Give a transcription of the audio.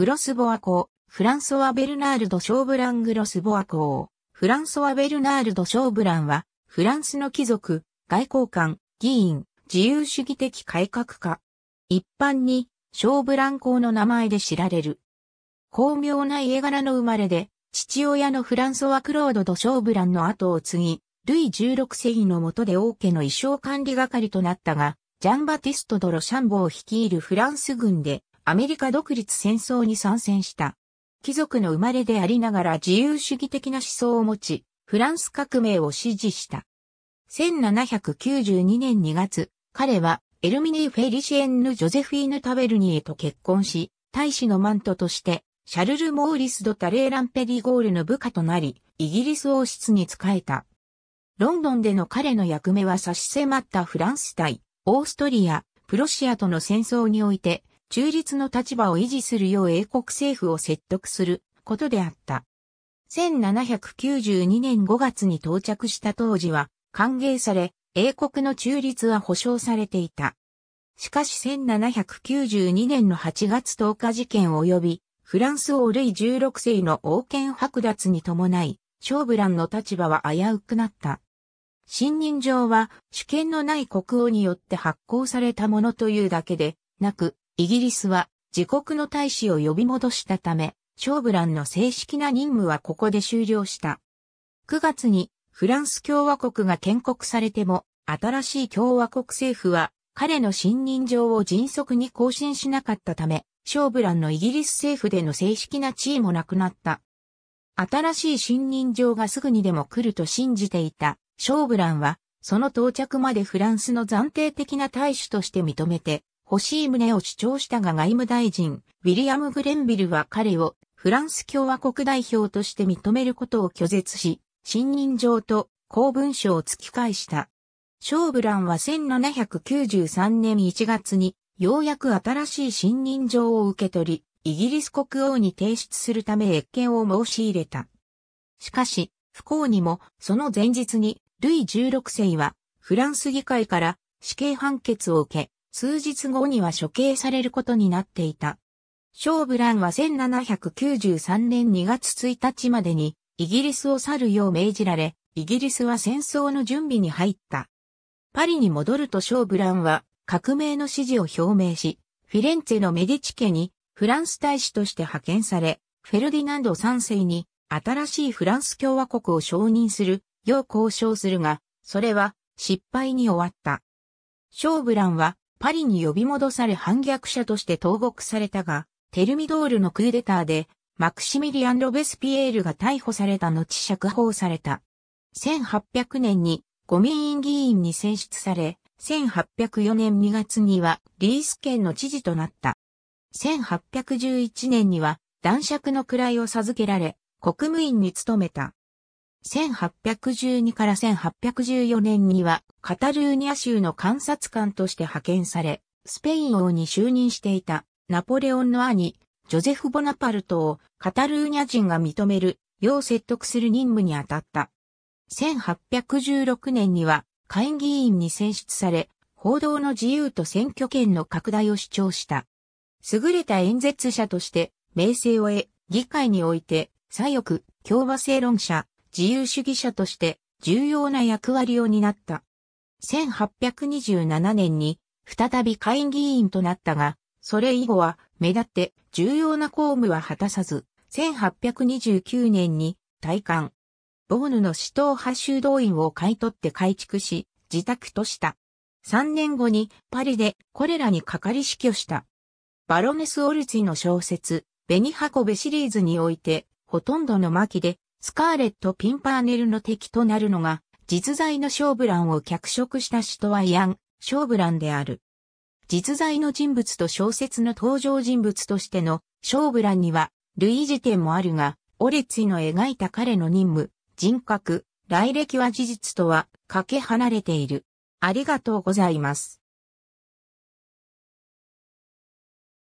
グロスボア公、フランソワ・ベルナールド・ショーブラン・グロスボア公、フランソワ・ベルナールド・ショーブランは、フランスの貴族、外交官、議員、自由主義的改革家。一般に、ショーブラン公の名前で知られる。巧妙な家柄の生まれで、父親のフランソワ・クロード・ド・ショーブランの後を継ぎ、ルイ16世紀の下で王家の衣装管理係となったが、ジャンバティスト・ド・ロシャンボを率いるフランス軍でアメリカ独立戦争に参戦した。貴族の生まれでありながら自由主義的な思想を持ち、フランス革命を支持した。1792年2月、彼はエルミニー・フェリシエンヌ・ジョゼフィーヌ・タベルニエと結婚し、大使のマントとして、シャルル・モーリス・ド・タレーラン・ペリゴールの部下となり、イギリス王室に仕えた。ロンドンでの彼の役目は差し迫ったフランス対、オーストリア、プロシアとの戦争において、中立の立場を維持するよう英国政府を説得することであった。1792年5月に到着した当時は歓迎され、英国の中立は保障されていた。しかし1792年の8月10日事件及び、フランス王類16世の王権剥奪に伴い、ショーブランの立場は危うくなった。信任状は主権のない国王によって発行されたものというだけで、なく、イギリスは自国の大使を呼び戻したため、ショーブランの正式な任務はここで終了した。9月にフランス共和国が建国されても、新しい共和国政府は彼の信任状を迅速に更新しなかったため、ショーブランのイギリス政府での正式な地位もなくなった。新しい信任状がすぐにでも来ると信じていたショーブランは、その到着までフランスの暫定的な大使として認めて、欲しい旨を主張したが外務大臣、ウィリアム・グレンビルは彼をフランス共和国代表として認めることを拒絶し、信任状と公文書を突き返した。ショーブランは1793年1月にようやく新しい信任状を受け取り、イギリス国王に提出するため越権を申し入れた。しかし、不幸にもその前日にルイ16世はフランス議会から死刑判決を受け、数日後には処刑されることになっていた。ショーブランは1793年2月1日までにイギリスを去るよう命じられ、イギリスは戦争の準備に入った。パリに戻るとショーブランは革命の支持を表明し、フィレンツェのメディチ家にフランス大使として派遣され、フェルディナンド3世に新しいフランス共和国を承認するよう交渉するが、それは失敗に終わった。ショーブランはパリに呼び戻され反逆者として投獄されたが、テルミドールのクーデターで、マクシミリアン・ロベスピエールが逮捕された後釈放された。1800年に五民ン議員に選出され、1804年2月にはリース県の知事となった。1811年には男爵の位を授けられ、国務院に勤めた。1812から1814年にはカタルーニャ州の観察官として派遣され、スペイン王に就任していたナポレオンの兄、ジョゼフ・ボナパルトをカタルーニャ人が認める、よう説得する任務に当たった。1816年には会議員に選出され、報道の自由と選挙権の拡大を主張した。優れた演説者として名声を得、議会において左翼、共和正論者、自由主義者として重要な役割を担った。1827年に再び下院議員となったが、それ以後は目立って重要な公務は果たさず、1829年に退官。ボーヌの死闘派修道院を買い取って改築し、自宅とした。3年後にパリでこれらにかかり死去した。バロネス・オルツィの小説、ベニハコベシリーズにおいて、ほとんどの巻で、スカーレット・ピンパーネルの敵となるのが、実在のショーブランを脚色した首都はイアン・ショーブランである。実在の人物と小説の登場人物としてのショーブランには類似点もあるが、オレツィの描いた彼の任務、人格、来歴は事実とはかけ離れている。ありがとうございます。